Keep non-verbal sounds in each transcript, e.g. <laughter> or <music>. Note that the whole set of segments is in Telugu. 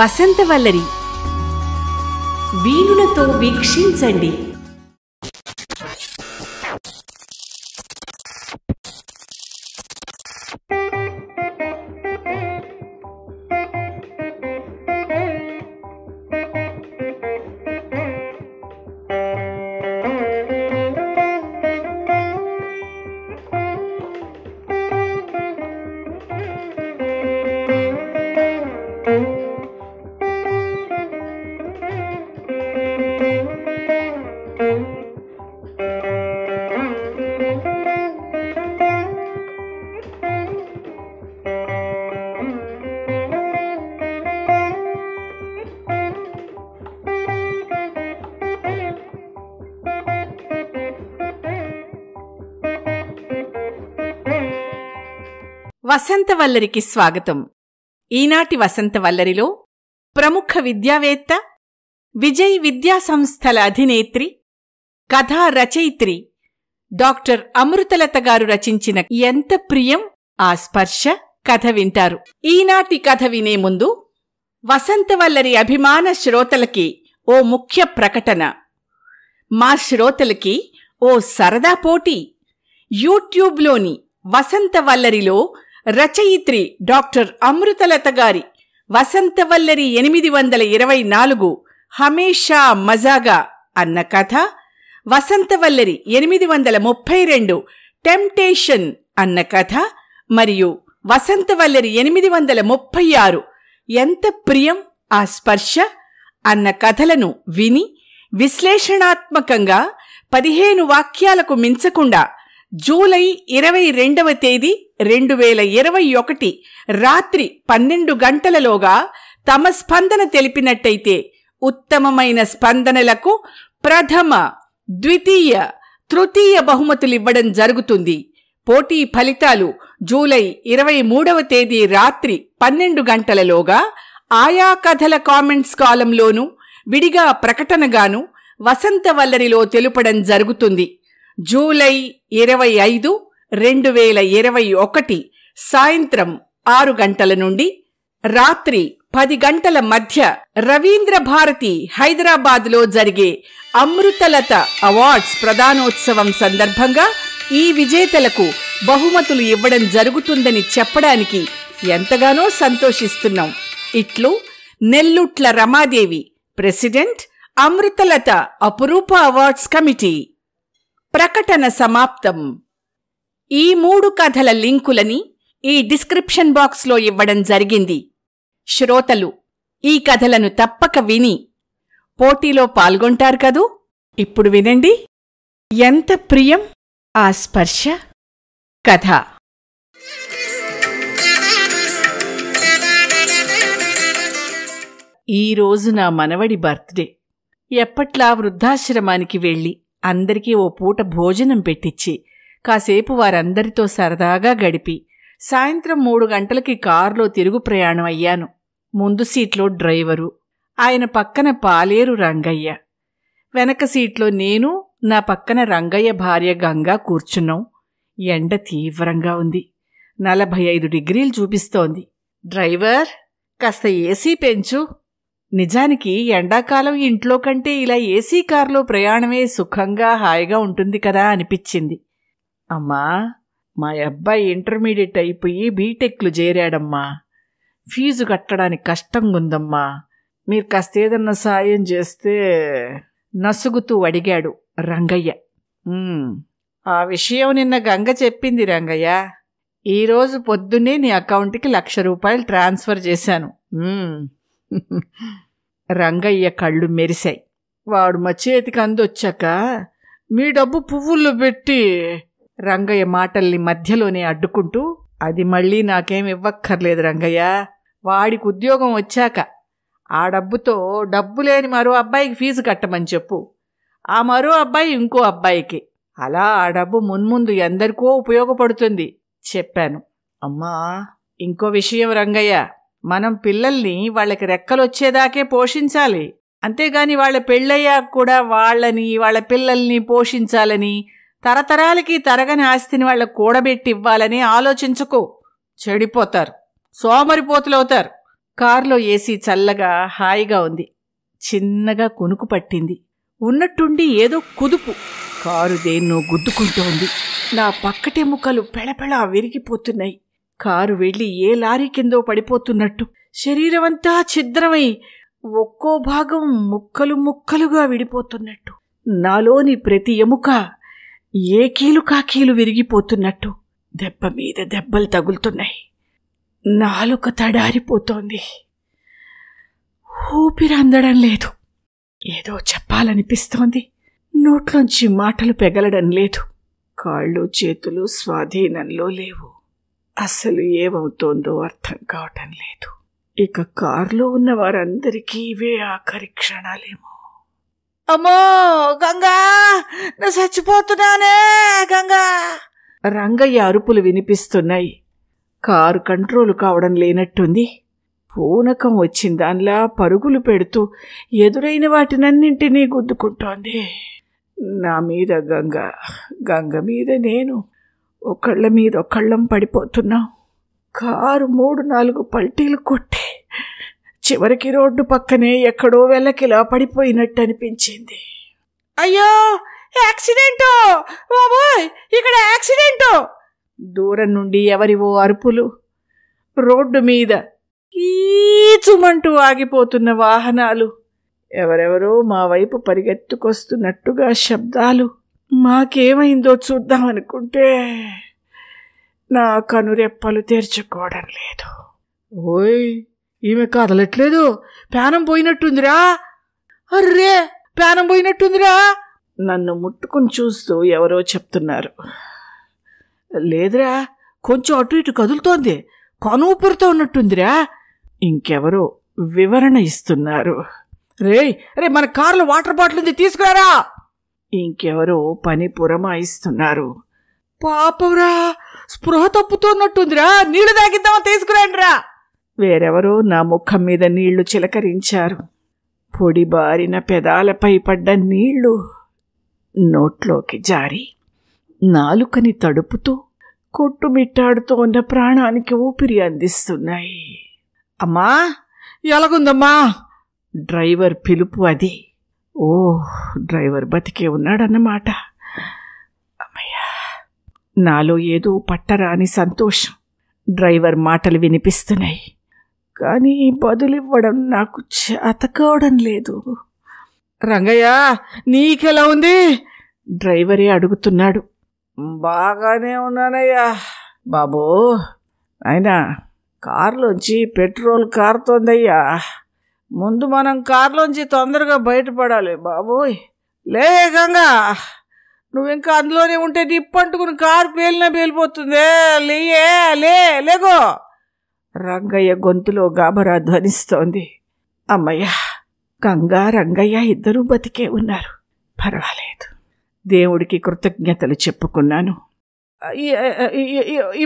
వసంతవల్లరి వీణులతో వీక్షించండి వసంతవల్లరికి స్వాగతం ఈనాటి వసంతవల్లరిలో ప్రముఖ విద్యావేత్త విజయ్ విద్యా సంస్థల అధినేత్రి కథా రచయిత్రి డాక్టర్ అమృతలత గారు రచించిన ఎంత ప్రియం ఆ స్పర్శ కథ వింటారు ఈనాటి కథ వినే ముందు వసంతవల్లరి అభిమాన శ్రోతలకి ఓ ముఖ్య ప్రకటన మా శ్రోతలకి ఓ సరదా పోటీ యూట్యూబ్లోని వసంతవల్లరిలో రచయిత్రి డాక్టర్ అమృతలత గారి వసంతవల్లరి ఎనిమిది వందల ఇరవై నాలుగు హమేషా మజాగా అన్న కథ వసంతవల్లరి ఎనిమిది వందల ముప్పై రెండు టెంప్టేషన్ అన్న కథ మరియు వసంతవల్లరి ఎనిమిది వందల ముప్పై ఆరు ఎంత ప్రియం ఆ స్పర్శ అన్న కథలను విని విశ్లేషణాత్మకంగా పదిహేను వాక్యాలకు మించకుండా జూలై ఇరవై రెండవ తేదీ రెండు వేల ఇరవై ఒకటి రాత్రి పన్నెండు గంటలలోగా తమ స్పందన తెలిపినట్టయితే ఉత్తమమైన స్పందనలకు ప్రథమ ద్వితీయ తృతీయ బహుమతులు ఇవ్వడం జరుగుతుంది పోటీ ఫలితాలు జూలై ఇరవై మూడవ తేదీ రాత్రి పన్నెండు గంటలలోగా ఆయా కథల కామెంట్స్ కాలంలోనూ విడిగా ప్రకటనగాను వసంత తెలుపడం జరుగుతుంది జూలై ఇరవై ఐదు రెండు వేల ఇరవై ఒకటి సాయంత్రం ఆరు గంటల నుండి రాత్రి పది గంటల మధ్య రవీంద్ర భారతి హైదరాబాద్లో జరిగే అమృతలత అవార్డ్స్ ప్రధానోత్సవం సందర్భంగా ఈ విజేతలకు బహుమతులు ఇవ్వడం జరుగుతుందని చెప్పడానికి ఎంతగానో సంతోషిస్తున్నాం ఇట్లు నెల్లుట్ల రమాదేవి ప్రెసిడెంట్ అమృతలత అపురూప అవార్డ్స్ కమిటీ ప్రకటన సమాప్తం ఈ మూడు కథల లింకులని ఈ డిస్క్రిప్షన్ బాక్స్లో ఇవ్వడం జరిగింది శ్రోతలు ఈ కథలను తప్పక విని పోటీలో పాల్గొంటారు కదూ ఇప్పుడు వినండి ఎంత ప్రియం ఆ స్పర్శ కథ ఈరోజు నా మనవడి బర్త్డే ఎప్పట్లా వృద్ధాశ్రమానికి వెళ్ళి అందరికీ ఓ పూట భోజనం పెట్టిచ్చి కాసేపు వారందరితో సరదాగా గడిపి సాయంత్రం మూడు గంటలకి కారులో తిరుగు ప్రయాణం అయ్యాను ముందు సీట్లో డ్రైవరు ఆయన పక్కన పాలేరు రంగయ్య వెనక సీట్లో నేను నా పక్కన రంగయ్య భార్య గంగా కూర్చున్నాం ఎండ తీవ్రంగా ఉంది నలభై ఐదు డిగ్రీలు చూపిస్తోంది డ్రైవర్ కాస్త ఏసీ పెంచు నిజానికి ఎండాకాలం ఇంట్లో కంటే ఇలా ఏసీ కారులో ప్రయాణమే సుఖంగా హాయిగా ఉంటుంది కదా అనిపించింది అమ్మా మా అబ్బాయి ఇంటర్మీడియట్ అయిపోయి బీటెక్లు చేరాడమ్మా ఫీజు కట్టడానికి కష్టంగా ఉందమ్మా మీరు కాస్త ఏదన్నా సాయం చేస్తే నసుగుతూ అడిగాడు రంగయ్య ఆ విషయం నిన్న గంగ చెప్పింది రంగయ్య ఈరోజు పొద్దున్నే నీ అకౌంట్కి లక్ష రూపాయలు ట్రాన్స్ఫర్ చేశాను <laughs> రంగయ్య కళ్ళు మెరిశాయి వాడు మా చేతికి అందొచ్చాక మీ డబ్బు పువ్వుల్లో పెట్టి రంగయ్య మాటల్ని మధ్యలోనే అడ్డుకుంటూ అది మళ్ళీ నాకేం ఇవ్వక్కర్లేదు రంగయ్య వాడికి ఉద్యోగం వచ్చాక ఆ డబ్బుతో డబ్బు లేని మరో అబ్బాయికి ఫీజు కట్టమని చెప్పు ఆ మరో అబ్బాయి ఇంకో అబ్బాయికి అలా ఆ డబ్బు మున్ముందు ఎందరికో ఉపయోగపడుతుంది చెప్పాను అమ్మా ఇంకో విషయం రంగయ్య మనం పిల్లల్ని వాళ్ళకి రెక్కలొచ్చేదాకే పోషించాలి అంతేగాని వాళ్ళ పెళ్ళయ్యాక కూడా వాళ్ళని వాళ్ళ పిల్లల్ని పోషించాలని తరతరాలకి తరగని ఆస్తిని వాళ్ళ కూడబెట్టి ఇవ్వాలని ఆలోచించుకో చెడిపోతారు సోమరిపోతులవుతారు కారులో ఏసీ చల్లగా హాయిగా ఉంది చిన్నగా కొనుకు పట్టింది ఉన్నట్టుండి ఏదో కుదుపు కారు దేన్నో గుద్దుకుంటోంది నా పక్కటెముకలు పెళపెళ విరిగిపోతున్నాయి కారు వెళ్ళి ఏ లారీ కిందో పడిపోతున్నట్టు శరీరమంతా ఛిద్రమై ఒక్కో భాగం ముక్కలు ముక్కలుగా విడిపోతున్నట్టు నాలోని ప్రతి ఎముక ఏ కీలు కాకీలు విరిగిపోతున్నట్టు దెబ్బ మీద దెబ్బలు తగులుతున్నాయి నాలుక తడారిపోతోంది ఊపిరి అందడం లేదు ఏదో చెప్పాలనిపిస్తోంది నోట్లోంచి మాటలు పెగలడం లేదు కాళ్ళు చేతులు స్వాధీనంలో లేవు అసలు ఏమవుతోందో అర్థం కావటం లేదు ఇక కారులో ఉన్న వారందరికీ ఇవే ఆఖరి క్షణాలేమో అమ్మో గంగా నేను చచ్చిపోతున్నానే గంగా రంగయ్య అరుపులు వినిపిస్తున్నాయి కారు కంట్రోల్ కావడం లేనట్టుంది పూనకం వచ్చిన దానిలా పరుగులు పెడుతూ ఎదురైన వాటినన్నింటినీ గుద్దుకుంటోంది నా మీద గంగ గంగ మీద నేను ఒకళ్ళ మీద ఒకళ్ళం పడిపోతున్నాం కారు మూడు నాలుగు పల్టీలు కొట్టి చివరికి రోడ్డు పక్కనే ఎక్కడో వెళ్ళకిలా పడిపోయినట్టు అనిపించింది అయ్యో యాక్సిడెంటో ఇక్కడ యాక్సిడెంటో దూరం నుండి ఎవరివో అరుపులు రోడ్డు మీద చుమంటూ ఆగిపోతున్న వాహనాలు ఎవరెవరో మా వైపు పరిగెత్తుకొస్తున్నట్టుగా శబ్దాలు మాకేమైందో చూద్దామనుకుంటే నా కనురెప్పలు తెరుచుకోవడం లేదు ఓయ్ ఈమె కదలట్లేదు పేనం పోయినట్టుందిరా అర్రే పేనం పోయినట్టుందిరా నన్ను ముట్టుకుని చూస్తూ ఎవరో చెప్తున్నారు లేదురా కొంచెం అటు ఇటు కదులుతోంది కనుపురుతో ఉన్నట్టుందిరా ఇంకెవరో వివరణ ఇస్తున్నారు రే రే మన కారులో వాటర్ బాటిల్ ఉంది తీసుకురారా ఇంకెవరో పని పురమాయిస్తున్నారు పాపంరా స్పృహ ఉన్నట్టుందిరా నీళ్ళు తాగిద్దామా తీసుకురాండిరా వేరెవరో నా ముఖం మీద నీళ్లు చిలకరించారు పొడిబారిన పెదాలపై పడ్డ నీళ్లు నోట్లోకి జారి నాలుకని తడుపుతూ కొట్టుమిట్టాడుతూ ఉన్న ప్రాణానికి ఊపిరి అందిస్తున్నాయి అమ్మా ఎలాగుందమ్మా డ్రైవర్ పిలుపు అది ఓ డ్రైవర్ బతికే ఉన్నాడన్నమాట అమ్మయ్యా నాలో ఏదో పట్టరాని సంతోషం డ్రైవర్ మాటలు వినిపిస్తున్నాయి కానీ బదులివ్వడం నాకు చేతకావడం లేదు రంగయ్య నీకెలా ఉంది డ్రైవరే అడుగుతున్నాడు బాగానే ఉన్నానయ్యా బాబు అయినా కారులోంచి పెట్రోల్ కారుతోందయ్యా ముందు మనం కారులోంచి తొందరగా బయటపడాలి బాబోయ్ లే గంగా నువ్వు ఇంకా అందులోనే ఉంటే నిప్పంటుకుని కారు పేలినా పేలిపోతుందే లేయే లే లేగో రంగయ్య గొంతులో గాబరా ధ్వనిస్తోంది అమ్మయ్య గంగా రంగయ్య ఇద్దరూ బతికే ఉన్నారు పర్వాలేదు దేవుడికి కృతజ్ఞతలు చెప్పుకున్నాను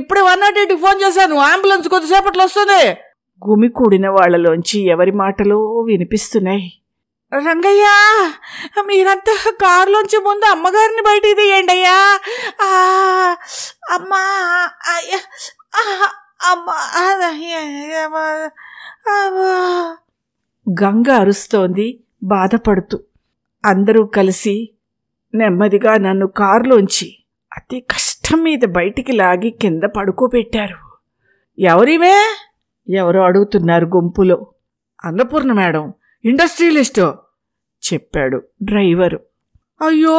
ఇప్పుడు వన్ నాట్ ఎయిట్కి ఫోన్ చేశాను అంబులెన్స్ కొద్దిసేపట్లో వస్తుంది గుమి కూడిన వాళ్ళలోంచి ఎవరి మాటలు వినిపిస్తున్నాయి రంగయ్య మీరంతా కారులోంచి ముందు అమ్మగారిని బయట తీయండి అయ్యా అమ్మా అయ్యా గంగ అరుస్తోంది బాధపడుతూ అందరూ కలిసి నెమ్మదిగా నన్ను కారులోంచి అతి కష్టం మీద బయటికి లాగి కింద పడుకోబెట్టారు ఎవరివే ఎవరో అడుగుతున్నారు గుంపులో అన్నపూర్ణ మేడం ఇండస్ట్రియలిస్టు చెప్పాడు డ్రైవరు అయ్యో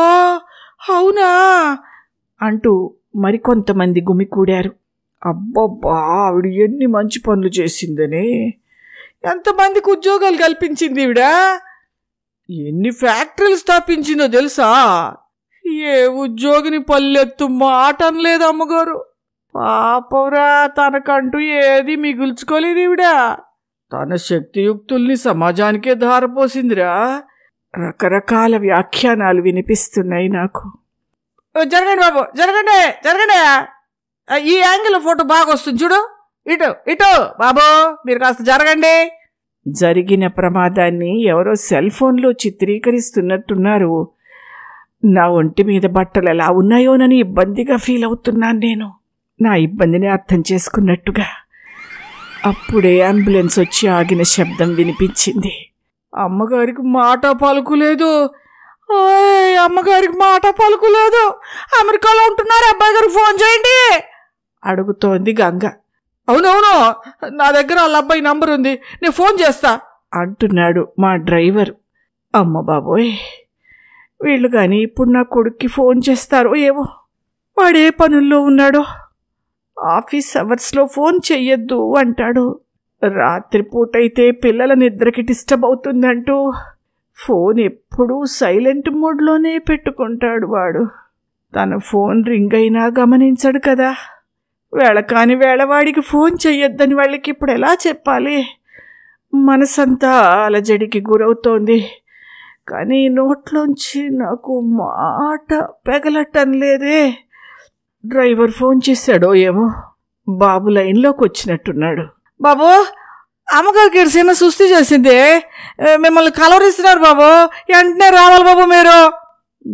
అవునా అంటూ మరికొంతమంది గుమికూడారు అబ్బబ్బా ఆవిడ ఎన్ని మంచి పనులు చేసిందని ఎంతమందికి ఉద్యోగాలు కల్పించింది ఈవిడ ఎన్ని ఫ్యాక్టరీలు స్థాపించిందో తెలుసా ఏ ఉద్యోగిని పల్లెత్తు మాట అనలేదు అమ్మగారు పాపరా తనకంటూ ఏది మిగుల్చుకోలేదు ఈవిడ తన శక్తియుక్తుల్ని సమాజానికే ధారపోసిందిరా రకరకాల వ్యాఖ్యానాలు వినిపిస్తున్నాయి నాకు జరగండి బాబు జరగండి జరగండి ఈ యాంగిల్ ఫోటో బాగా వస్తుంది చూడు ఇటు ఇటు బాబో మీరు కాస్త జరగండి జరిగిన ప్రమాదాన్ని ఎవరో సెల్ ఫోన్లో చిత్రీకరిస్తున్నట్టున్నారు నా ఒంటి మీద బట్టలు ఎలా ఉన్నాయోనని ఇబ్బందిగా ఫీల్ అవుతున్నాను నేను నా ఇబ్బందిని అర్థం చేసుకున్నట్టుగా అప్పుడే అంబులెన్స్ వచ్చి ఆగిన శబ్దం వినిపించింది అమ్మగారికి మాట పలుకులేదు అమ్మగారికి మాట పలుకులేదు అమెరికాలో ఉంటున్నారు అబ్బాయి గారికి ఫోన్ చేయండి అడుగుతోంది గంగ అవునవును నా దగ్గర వాళ్ళ అబ్బాయి నంబర్ ఉంది నేను ఫోన్ చేస్తా అంటున్నాడు మా డ్రైవర్ అమ్మ బాబోయ్ వీళ్ళు కానీ ఇప్పుడు నా కొడుక్కి ఫోన్ చేస్తారో ఏవో వాడే పనుల్లో ఉన్నాడో ఆఫీస్ అవర్స్లో ఫోన్ చెయ్యొద్దు అంటాడు రాత్రిపూట అయితే పిల్లల నిద్రకి డిస్టర్బ్ అవుతుందంటూ ఫోన్ ఎప్పుడూ సైలెంట్ మోడ్లోనే పెట్టుకుంటాడు వాడు తన ఫోన్ రింగ్ అయినా గమనించడు కదా వేళ కాని వేళవాడికి ఫోన్ చెయ్యొద్దని వాళ్ళకి ఇప్పుడు ఎలా చెప్పాలి మనసంతా అలజడికి గురవుతోంది కానీ నోట్లోంచి నాకు మాట పెగలటం లేదే డ్రైవర్ ఫోన్ చేశాడో ఏమో బాబు లైన్లోకి వచ్చినట్టున్నాడు బాబు అమ్మగారు గిరిసిన సుస్తి చేసిందే మిమ్మల్ని కలవరిస్తున్నారు బాబు వెంటనే రావాలి బాబు మీరు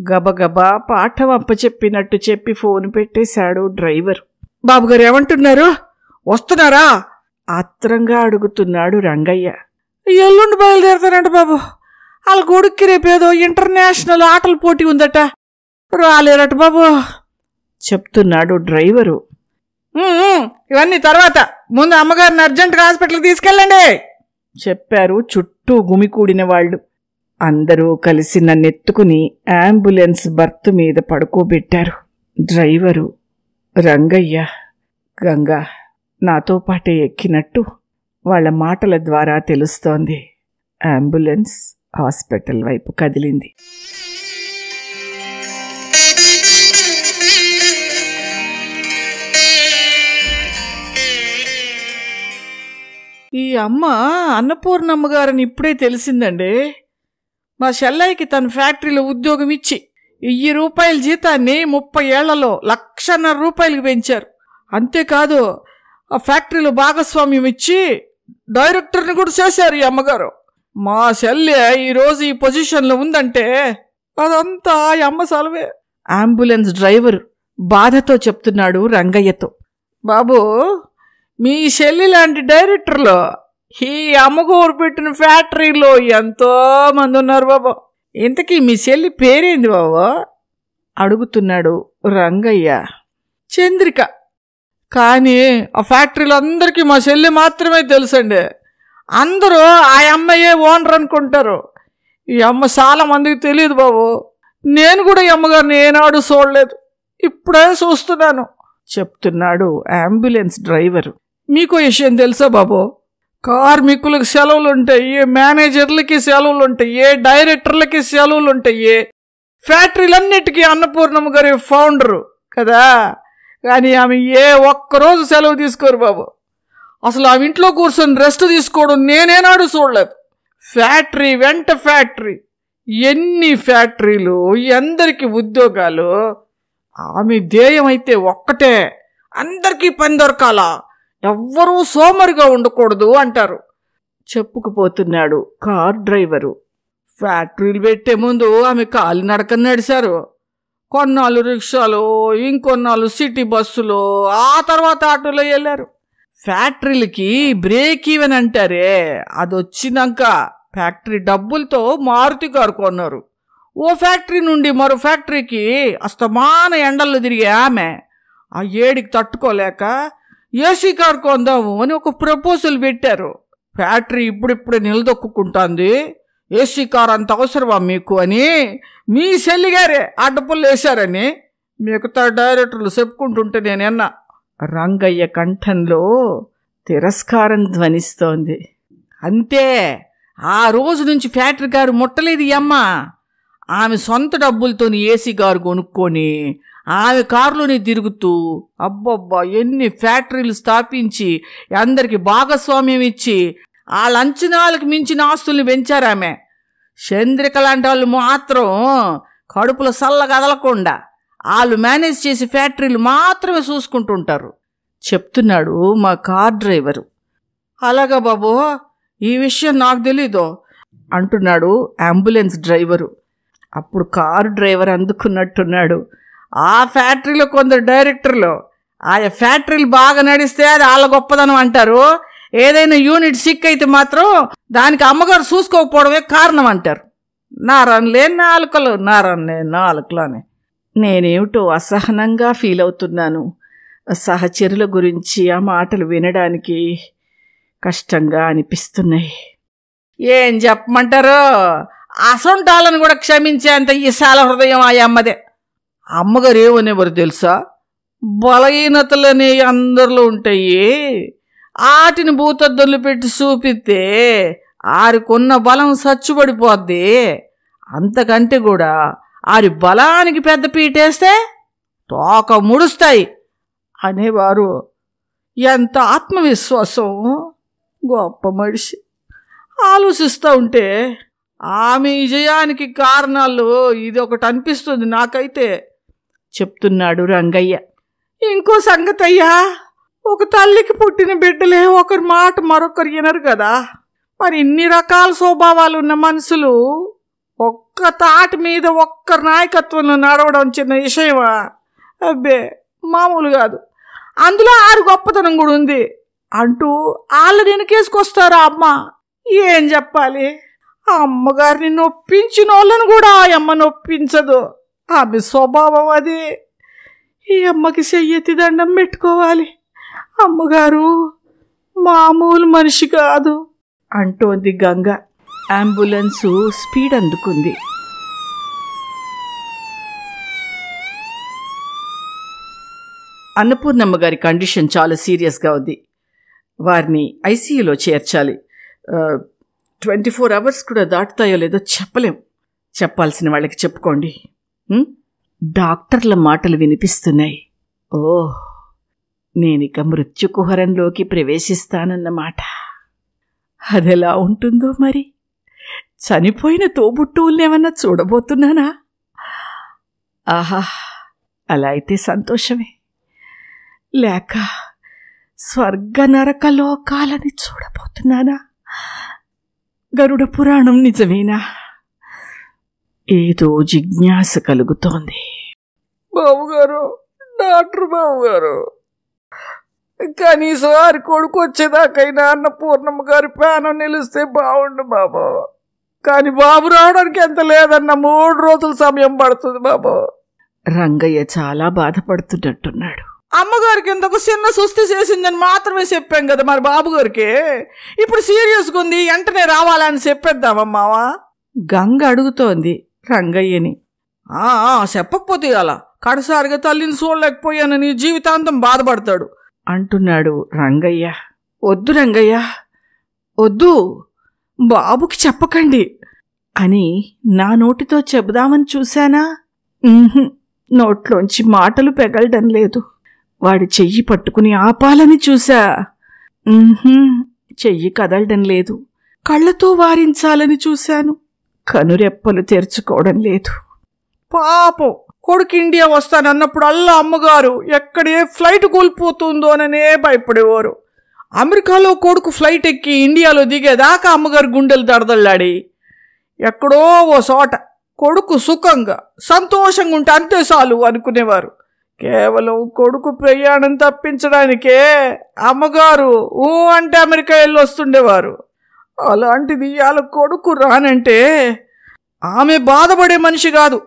గబగబా పాఠం అప్పచెప్పినట్టు చెప్పి ఫోన్ పెట్టేశాడు డ్రైవర్ బాబుగారు ఏమంటున్నారు వస్తున్నారా ఆత్రంగా అడుగుతున్నాడు రంగయ్య ఎల్లుండి బయలుదేరుతానంట బాబు వాళ్ళ కొడుక్కి రేపేదో ఇంటర్నేషనల్ ఆటల పోటీ ఉందట రాలేరట బాబు చెప్తున్నాడు డ్రైవరు ఇవన్నీ తర్వాత ముందు అమ్మగారిని అర్జెంటుగా హాస్పిటల్కి తీసుకెళ్ళండి చెప్పారు చుట్టూ గుమికూడిన వాళ్ళు అందరూ కలిసి నన్నెత్తుకుని అంబులెన్స్ బర్త్ మీద పడుకోబెట్టారు డ్రైవరు రంగయ్య గంగా నాతో పాటే ఎక్కినట్టు వాళ్ల మాటల ద్వారా తెలుస్తోంది అంబులెన్స్ హాస్పిటల్ వైపు కదిలింది ఈ అమ్మ అన్నపూర్ణమ్మ గారిని ఇప్పుడే తెలిసిందండి మా షెల్లయ్యకి తన ఫ్యాక్టరీలో ఉద్యోగం ఇచ్చి వెయ్యి రూపాయల జీతాన్ని ముప్పై ఏళ్లలో లక్షన్నర రూపాయలకు పెంచారు అంతేకాదు ఆ ఫ్యాక్టరీలో భాగస్వామ్యం ఇచ్చి డైరెక్టర్ని కూడా చేశారు ఈ అమ్మగారు మా చెల్లె ఈరోజు ఈ పొజిషన్లో ఉందంటే అదంతా ఈ అమ్మ సెలవే అంబులెన్స్ డ్రైవరు బాధతో చెప్తున్నాడు రంగయ్యతో బాబు మీ చెల్లి లాంటి డైరెక్టర్లో ఈ అమ్మగోరు పెట్టిన ఫ్యాక్టరీలో ఎంతో మంది ఉన్నారు బాబు ఇంతకీ మీ చెల్లి పేరేంది బావో అడుగుతున్నాడు రంగయ్య చంద్రిక కానీ ఆ ఫ్యాక్టరీలో అందరికీ మా చెల్లి మాత్రమే తెలుసండి అందరూ ఆ అమ్మయే ఓనర్ అనుకుంటారు ఈ అమ్మ చాలా మందికి తెలియదు బాబు నేను కూడా ఈ అమ్మగారిని ఏనాడు చూడలేదు ఇప్పుడే చూస్తున్నాను చెప్తున్నాడు అంబులెన్స్ డ్రైవరు మీకు విషయం తెలుసా బాబు కార్మికులకు సెలవులు ఉంటాయి మేనేజర్లకి సెలవులు ఉంటాయి డైరెక్టర్లకి సెలవులు ఉంటాయి ఫ్యాక్టరీలన్నిటికీ అన్నపూర్ణమ్మ గారి ఫౌండరు కదా కానీ ఆమె ఏ ఒక్కరోజు సెలవు తీసుకోరు బాబు అసలు ఆమె ఇంట్లో కూర్చొని రెస్ట్ తీసుకోవడం నేనేనాడు చూడలేదు ఫ్యాక్టరీ వెంట ఫ్యాక్టరీ ఎన్ని ఫ్యాక్టరీలు అందరికీ ఉద్యోగాలు ఆమె ధ్యేయం అయితే ఒక్కటే అందరికీ పని దొరకాలా ఎవ్వరూ సోమరుగా ఉండకూడదు అంటారు చెప్పుకుపోతున్నాడు కార్ డ్రైవరు ఫ్యాక్టరీలు పెట్టే ముందు ఆమె కాలినడక నడిచారు కొన్నాళ్ళు రిక్షాలు ఇంకొన్నాళ్ళు సిటీ బస్సులు ఆ తర్వాత ఆటోలో వెళ్ళారు ఫ్యాక్టరీలకి బ్రేక్ ఈవెన్ అంటారే అది వచ్చినాక ఫ్యాక్టరీ డబ్బులతో మారుతి కారు కొన్నారు ఓ ఫ్యాక్టరీ నుండి మరో ఫ్యాక్టరీకి అస్తమాన ఎండల్లో తిరిగే ఆమె ఆ ఏడికి తట్టుకోలేక ఏసీ కార్ కొందాము అని ఒక ప్రపోజల్ పెట్టారు ఫ్యాక్టరీ ఇప్పుడిప్పుడే నిలదొక్కుంటుంది ఏసీ కార్ అంత అవసరమా మీకు అని మీ సెల్లిగారే అడ్డపుల్లు వేశారని మిగతా డైరెక్టర్లు చెప్పుకుంటుంటే నేను అన్న రంగయ్య కంఠంలో తిరస్కారం ధ్వనిస్తోంది అంతే ఆ రోజు నుంచి ఫ్యాక్టరీ గారు ముట్టలేదు అమ్మ ఆమె సొంత డబ్బులతో ఏసీ గారు కొనుక్కొని ఆమె కారులోనే తిరుగుతూ అబ్బబ్బా ఎన్ని ఫ్యాక్టరీలు స్థాపించి అందరికి భాగస్వామ్యం ఇచ్చి ఆ లంచనాలకు మించిన ఆస్తుల్ని పెంచారామె చంద్రిక లాంటి వాళ్ళు మాత్రం కడుపుల సల్ల కదలకుండా వాళ్ళు మేనేజ్ చేసి ఫ్యాక్టరీలు మాత్రమే చూసుకుంటుంటారు చెప్తున్నాడు మా కార్ డ్రైవరు అలాగా బాబు ఈ విషయం నాకు తెలీదు అంటున్నాడు అంబులెన్స్ డ్రైవరు అప్పుడు కారు డ్రైవర్ అందుకున్నట్టున్నాడు ఆ ఫ్యాక్టరీలో కొందరు డైరెక్టర్లు ఆయా ఫ్యాక్టరీలు బాగా నడిస్తే అది వాళ్ళ గొప్పదనం అంటారు ఏదైనా యూనిట్ సిక్ అయితే మాత్రం దానికి అమ్మగారు చూసుకోకపోవడమే కారణం అంటారు నారన్లే నాలుకలు నారన్లే నాలుకలు అని నేనేమిటో అసహనంగా ఫీల్ అవుతున్నాను సహచరుల గురించి ఆ మాటలు వినడానికి కష్టంగా అనిపిస్తున్నాయి ఏం చెప్పమంటారు అసొంటాలను కూడా క్షమించేంత ఈ సాల హృదయం ఆ అమ్మదే అమ్మగారు ఏమనేవారు తెలుసా బలహీనతలనే అందరిలో ఉంటాయి ఆటిని భూతద్దులు పెట్టి చూపితే ఆరికున్న బలం సచ్చుబడిపోద్ది అంతకంటే కూడా ఆరి బలానికి పెద్ద పీటేస్తే తోక ముడుస్తాయి అనేవారు ఎంత ఆత్మవిశ్వాసం గొప్ప మనిషి ఆలోచిస్తూ ఉంటే ఆమె విజయానికి కారణాలు ఇది ఒకటి అనిపిస్తుంది నాకైతే చెప్తున్నాడు రంగయ్య ఇంకో సంగతయ్యా ఒక తల్లికి పుట్టిన బిడ్డలే ఒకరి మాట మరొకరు వినరు కదా మరి ఇన్ని రకాల స్వభావాలు ఉన్న మనుషులు ఒక్క తాటి మీద ఒక్క నాయకత్వంలో నడవడం చిన్న విషయమా అబ్బే మామూలు కాదు అందులో ఆరు గొప్పతనం కూడా ఉంది అంటూ వాళ్ళు కేసుకొస్తారు అమ్మ ఏం చెప్పాలి ఆ అమ్మగారిని నొప్పించిన వాళ్ళను కూడా ఆ అమ్మ నొప్పించదు ఆమె స్వభావం అది ఈ అమ్మకి చెయ్యెత్తి దండం పెట్టుకోవాలి అమ్మగారు మామూలు మనిషి కాదు అంటోంది గంగ అంబులెన్సు స్పీడ్ అందుకుంది అన్నపూర్ణమ్మ గారి కండిషన్ చాలా సీరియస్గా ఉంది వారిని ఐసీయూలో చేర్చాలి ట్వంటీ ఫోర్ అవర్స్ కూడా దాటుతాయో లేదో చెప్పలేం చెప్పాల్సిన వాళ్ళకి చెప్పుకోండి డాక్టర్ల మాటలు వినిపిస్తున్నాయి ఓ నేనిక మృత్యుకుహరంలోకి ప్రవేశిస్తానన్నమాట అదెలా ఉంటుందో మరి చనిపోయిన తోబుట్టువులనేమన్నా చూడబోతున్నానా ఆహా అలా అయితే సంతోషమే లేక స్వర్గ నరకలోకాలని చూడబోతున్నానా గరుడ పురాణం నిజమేనా ఏదో జిజ్ఞాస కలుగుతోంది బాబుగారు డాక్టర్ బాబుగారు కనీసం వారి కొడుకు వచ్చేదాకైనా అన్న పూర్ణమ్మ గారి ప్రాణం నిలిస్తే బాగుండు బాబు కానీ బాబు రావడానికి ఎంత లేదన్న మూడు రోజుల సమయం పడుతుంది బాబు రంగయ్య చాలా బాధపడుతున్నట్టున్నాడు అమ్మగారికి ఇంతకు చిన్న సుస్థి చేసిందని మాత్రమే చెప్పాం కదా మరి బాబు గారికి ఇప్పుడు సీరియస్గా ఉంది వెంటనే రావాలని చెప్పేద్దామమ్మావా గంగ అడుగుతోంది రంగయ్యని చెప్పకపోతే అలా కడసారిగా తల్లిని చూడలేకపోయానని జీవితాంతం బాధపడతాడు అంటున్నాడు రంగయ్య వద్దు రంగయ్య వద్దు బాబుకి చెప్పకండి అని నా నోటితో చెబుదామని చూశానా నోట్లోంచి మాటలు పెగలడం లేదు వాడి చెయ్యి పట్టుకుని ఆపాలని చూశా చెయ్యి కదలడం లేదు కళ్ళతో వారించాలని చూశాను కనురెప్పలు తెరుచుకోవడం లేదు పాపం కొడుకు ఇండియా వస్తానన్నప్పుడు అల్లా అమ్మగారు ఎక్కడ ఏ ఫ్లైట్ కోల్పోతుందోననే భయపడేవారు అమెరికాలో కొడుకు ఫ్లైట్ ఎక్కి ఇండియాలో దిగేదాకా అమ్మగారు గుండెలు దడదల్లాడి ఎక్కడో ఓ చోట కొడుకు సుఖంగా సంతోషంగా ఉంటే అంతే చాలు అనుకునేవారు కేవలం కొడుకు ప్రయాణం తప్పించడానికే అమ్మగారు ఊ అంటే అమెరికా వెళ్ళి వస్తుండేవారు అలాంటిది వాళ్ళ కొడుకు రానంటే ఆమె బాధపడే మనిషి కాదు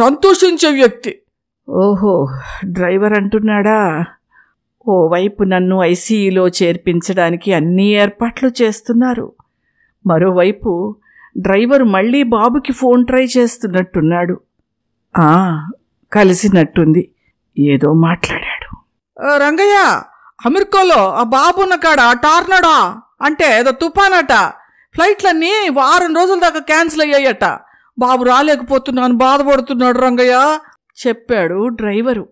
సంతోషించే వ్యక్తి ఓహో డ్రైవర్ అంటున్నాడా ఓవైపు నన్ను ఐసీఈలో చేర్పించడానికి అన్ని ఏర్పాట్లు చేస్తున్నారు మరోవైపు డ్రైవర్ మళ్ళీ బాబుకి ఫోన్ ట్రై చేస్తున్నట్టున్నాడు ఆ కలిసినట్టుంది ఏదో మాట్లాడాడు రంగయ్య అమెరికాలో ఆ బాబు కాడ టార్నడా అంటే ఏదో తుఫానట ఫ్లైట్లన్నీ వారం రోజుల దాకా క్యాన్సిల్ అయ్యాయట బాబు రాలేకపోతున్నాను బాధపడుతున్నాడు రంగయ్య చెప్పాడు డ్రైవరు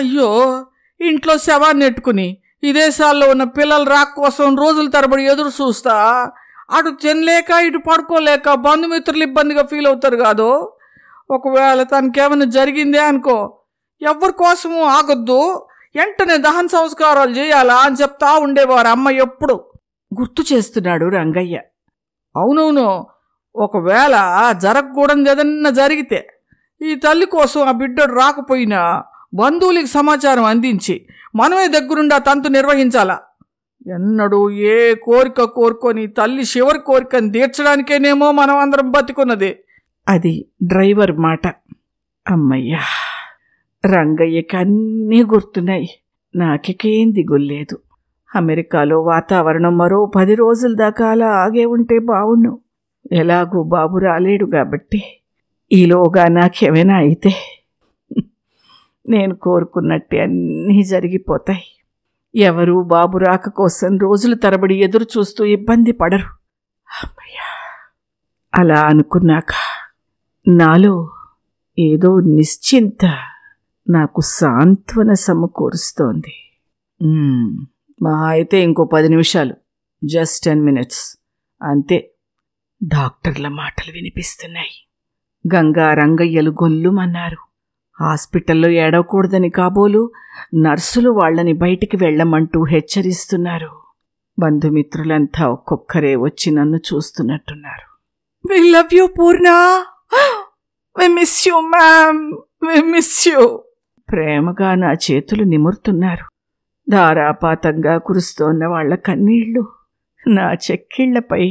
అయ్యో ఇంట్లో శవాన్ని ఎట్టుకుని విదేశాల్లో ఉన్న పిల్లల రాక్ కోసం రోజుల తరబడి ఎదురు చూస్తా అటు తినలేక ఇటు పడుకోలేక బంధుమిత్రులు ఇబ్బందిగా ఫీల్ అవుతారు కాదు ఒకవేళ తనకేమైనా జరిగిందే అనుకో ఎవరి కోసము ఆగొద్దు వెంటనే దహన సంస్కారాలు చేయాలా అని చెప్తా ఉండేవారు అమ్మ ఎప్పుడు గుర్తు చేస్తున్నాడు రంగయ్య అవునవును ఒకవేళ జరగకూడదు ఏదన్నా జరిగితే ఈ తల్లి కోసం ఆ బిడ్డడు రాకపోయినా బంధువులకి సమాచారం అందించి మనమే దగ్గరుండా తంతు నిర్వహించాలా ఎన్నడూ ఏ కోరిక కోరుకొని తల్లి శివరి కోరికను తీర్చడానికేనేమో మనం అందరం బతికున్నది అది డ్రైవర్ మాట అమ్మయ్యా రంగయ్యకి అన్నీ గుర్తున్నాయి నాకేంది గుల్లేదు అమెరికాలో వాతావరణం మరో పది రోజుల దాకా అలా ఆగే ఉంటే బావుణ్ణు ఎలాగూ బాబు రాలేడు కాబట్టి ఈలోగా నాకేమైనా అయితే నేను కోరుకున్నట్టే అన్నీ జరిగిపోతాయి ఎవరూ బాబు రాక కోసం రోజులు తరబడి ఎదురు చూస్తూ ఇబ్బంది పడరు అమ్మయ్యా అలా అనుకున్నాక నాలో ఏదో నిశ్చింత నాకు సాంత్వన సమకూరుస్తోంది మా అయితే ఇంకో పది నిమిషాలు జస్ట్ టెన్ మినిట్స్ అంతే డాక్టర్ల మాటలు వినిపిస్తున్నాయి గంగా రంగయ్యలు గొల్లుమన్నారు హాస్పిటల్లో ఏడవకూడదని కాబోలు నర్సులు వాళ్ళని బయటికి వెళ్ళమంటూ హెచ్చరిస్తున్నారు బంధుమిత్రులంతా ఒక్కొక్కరే వచ్చి నన్ను చూస్తున్నట్టున్నారు we love you Purna miss you ma'am miss you ప్రేమగా నా చేతులు నిమురుతున్నారు ధారాపాతంగా కురుస్తోన్న వాళ్ల కన్నీళ్లు నా చెక్కిళ్లపై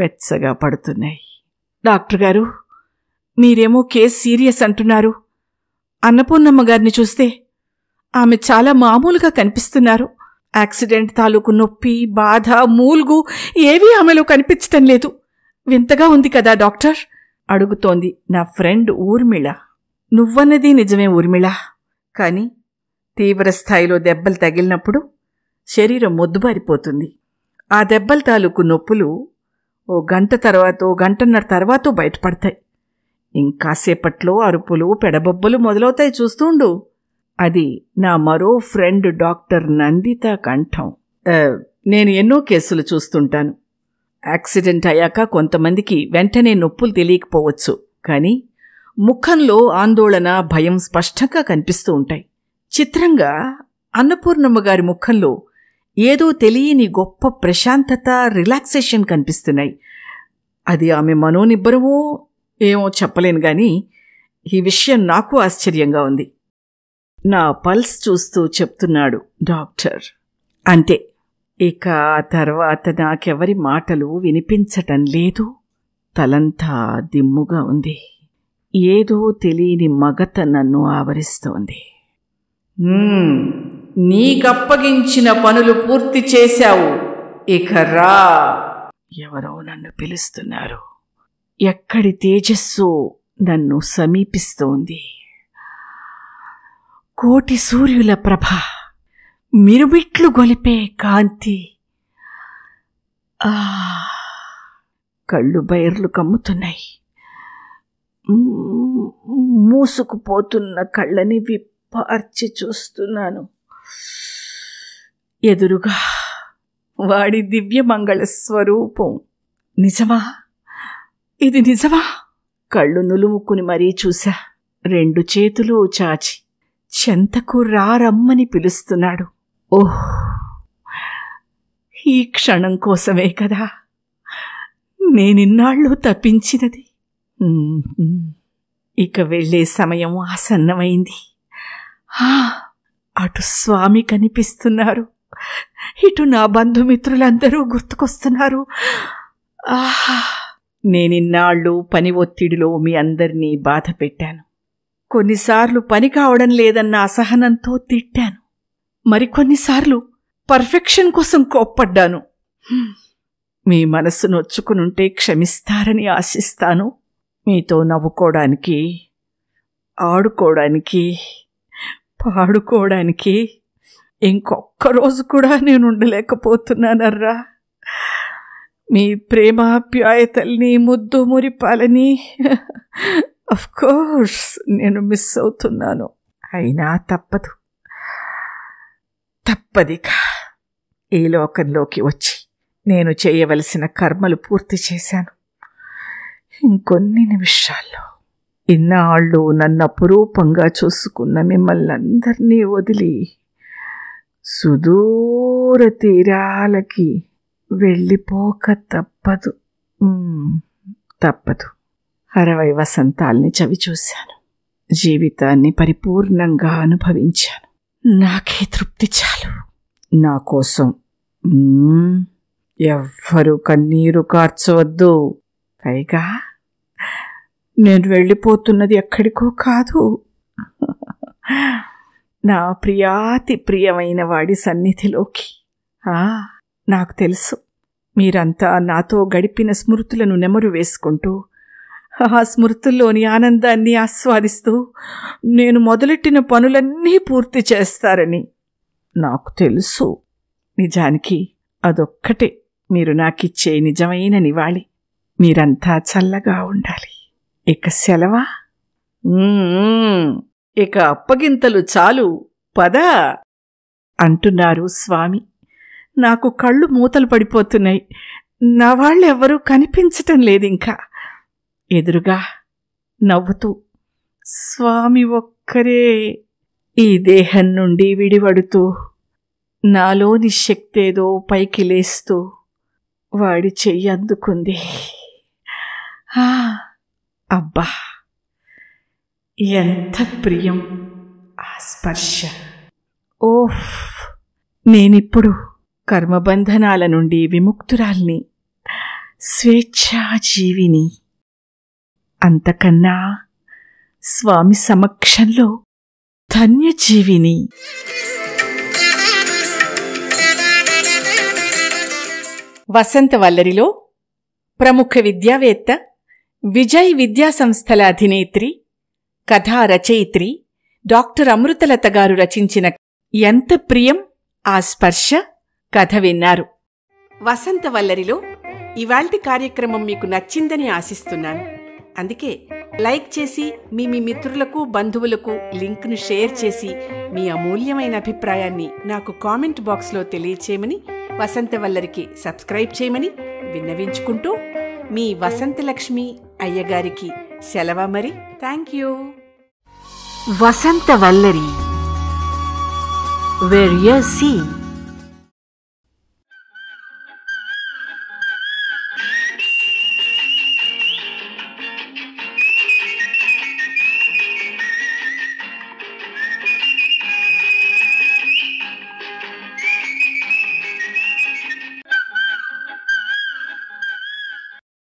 వెచ్చగా పడుతున్నాయి డాక్టర్ గారు మీరేమో కేసు సీరియస్ అంటున్నారు అన్నపూర్ణమ్మ గారిని చూస్తే ఆమె చాలా మామూలుగా కనిపిస్తున్నారు యాక్సిడెంట్ తాలూకు నొప్పి బాధ మూల్గు ఏవీ ఆమెలో కనిపించటం లేదు వింతగా ఉంది కదా డాక్టర్ అడుగుతోంది నా ఫ్రెండ్ ఊర్మిళ నువ్వన్నది నిజమే ఊర్మిళ కానీ తీవ్రస్థాయిలో దెబ్బలు తగిలినప్పుడు శరీరం మొద్దుబారిపోతుంది ఆ దెబ్బల తాలూకు నొప్పులు ఓ గంట తర్వాత ఓ గంటన్నర తర్వాత బయటపడతాయి ఇంకాసేపట్లో అరుపులు పెడబొబ్బలు మొదలవుతాయి చూస్తుండు అది నా మరో ఫ్రెండ్ డాక్టర్ నందిత కంఠం నేను ఎన్నో కేసులు చూస్తుంటాను యాక్సిడెంట్ అయ్యాక కొంతమందికి వెంటనే నొప్పులు తెలియకపోవచ్చు కానీ ముఖంలో ఆందోళన భయం స్పష్టంగా కనిపిస్తూ ఉంటాయి చిత్రంగా అన్నపూర్ణమ్మ గారి ముఖంలో ఏదో తెలియని గొప్ప ప్రశాంతత రిలాక్సేషన్ కనిపిస్తున్నాయి అది ఆమె మనోనిబ్బరమో ఏమో చెప్పలేను కానీ ఈ విషయం నాకు ఆశ్చర్యంగా ఉంది నా పల్స్ చూస్తూ చెప్తున్నాడు డాక్టర్ అంతే ఇక తర్వాత నాకెవరి మాటలు వినిపించటం లేదు తలంతా దిమ్ముగా ఉంది ఏదో తెలియని మగత నన్ను ఆవరిస్తోంది నీకప్పగించిన పనులు పూర్తి చేశావు ఇక రా ఎవరో నన్ను పిలుస్తున్నారు ఎక్కడి తేజస్సు నన్ను సమీపిస్తోంది కోటి సూర్యుల ప్రభ మిరుమిట్లు గొలిపే కాంతి కళ్ళు బైర్లు కమ్ముతున్నాయి మూసుకుపోతున్న కళ్ళని విప్ పార్చి చూస్తున్నాను ఎదురుగా వాడి దివ్య మంగళ స్వరూపం నిజమా ఇది నిజమా కళ్ళు నులుముక్కుని మరీ చూశా రెండు చేతులు చాచి చెంతకు రారమ్మని పిలుస్తున్నాడు ఓహ్ ఈ క్షణం కోసమే కదా నేనిన్నాళ్ళు తప్పించినది ఇక వెళ్ళే సమయం ఆసన్నమైంది అటు స్వామి కనిపిస్తున్నారు ఇటు నా బంధుమిత్రులందరూ గుర్తుకొస్తున్నారు ఆహా నేనిన్నాళ్ళు పని ఒత్తిడిలో మీ అందరినీ బాధ పెట్టాను కొన్నిసార్లు పని కావడం లేదన్న అసహనంతో తిట్టాను మరికొన్నిసార్లు పర్ఫెక్షన్ కోసం కోప్పడ్డాను మీ మనసు నొచ్చుకునుంటే క్షమిస్తారని ఆశిస్తాను మీతో నవ్వుకోవడానికి ఆడుకోవడానికి పాడుకోవడానికి ఇంకొక్క రోజు కూడా నేను ఉండలేకపోతున్నానర్రా మీ ప్రేమాప్యాయతల్ని ముద్దు మురిపాలని కోర్స్ నేను మిస్ అవుతున్నాను అయినా తప్పదు తప్పదిక ఈ లోకంలోకి వచ్చి నేను చేయవలసిన కర్మలు పూర్తి చేశాను ఇంకొన్ని నిమిషాల్లో ఇన్నాళ్ళు నన్ను అపురూపంగా చూసుకున్న మిమ్మల్ని అందరినీ వదిలి సుదూర తీరాలకి వెళ్ళిపోక తప్పదు తప్పదు అరవై వసంతాల్ని చవిచూశాను జీవితాన్ని పరిపూర్ణంగా అనుభవించాను నాకే తృప్తి చాలు నా కోసం ఎవ్వరూ కన్నీరు కార్చవద్దు పైగా నేను వెళ్ళిపోతున్నది ఎక్కడికో కాదు నా ప్రియాతి ప్రియమైన వాడి సన్నిధిలోకి నాకు తెలుసు మీరంతా నాతో గడిపిన స్మృతులను నెమరు వేసుకుంటూ ఆ స్మృతుల్లోని ఆనందాన్ని ఆస్వాదిస్తూ నేను మొదలెట్టిన పనులన్నీ పూర్తి చేస్తారని నాకు తెలుసు నిజానికి అదొక్కటే మీరు నాకిచ్చే నిజమైన నివాళి మీరంతా చల్లగా ఉండాలి ఇక సెలవా ఇక అప్పగింతలు చాలు పద అంటున్నారు స్వామి నాకు కళ్ళు మూతలు పడిపోతున్నాయి నా వాళ్ళెవ్వరూ కనిపించటం లేదింకా ఎదురుగా నవ్వుతూ స్వామి ఒక్కరే ఈ దేహం నుండి విడివడుతూ నాలోని శక్తేదో పైకి లేస్తూ వాడి చెయ్యి అందుకుంది ఆ అబ్బా ఎంత ప్రియం ఆ స్పర్శ ఓహ్ నేనిప్పుడు కర్మబంధనాల నుండి విముక్తురాల్ని స్వేచ్ఛాజీవిని అంతకన్నా స్వామి సమక్షంలో ధన్యజీవిని వసంత వల్లరిలో ప్రముఖ విద్యావేత్త విజయ్ విద్యాసంస్థల అధినేత్రి కథా రచయిత్రి డాక్టర్ అమృతలత గారు రచించిన ఎంత ప్రియం ఆ స్పర్శ కథ విన్నారు వసంత వల్లరిలో ఇవాల్టి కార్యక్రమం మీకు నచ్చిందని ఆశిస్తున్నాను అందుకే లైక్ చేసి మీ మీ మిత్రులకు బంధువులకు లింక్ను షేర్ చేసి మీ అమూల్యమైన అభిప్రాయాన్ని నాకు కామెంట్ బాక్స్లో తెలియచేయమని వసంత వల్లరికి సబ్స్క్రైబ్ చేయమని విన్నవించుకుంటూ మీ వసంతలక్ష్మి అయ్యగారికి సెలవ మరి thank you Vasantha Vallari where you see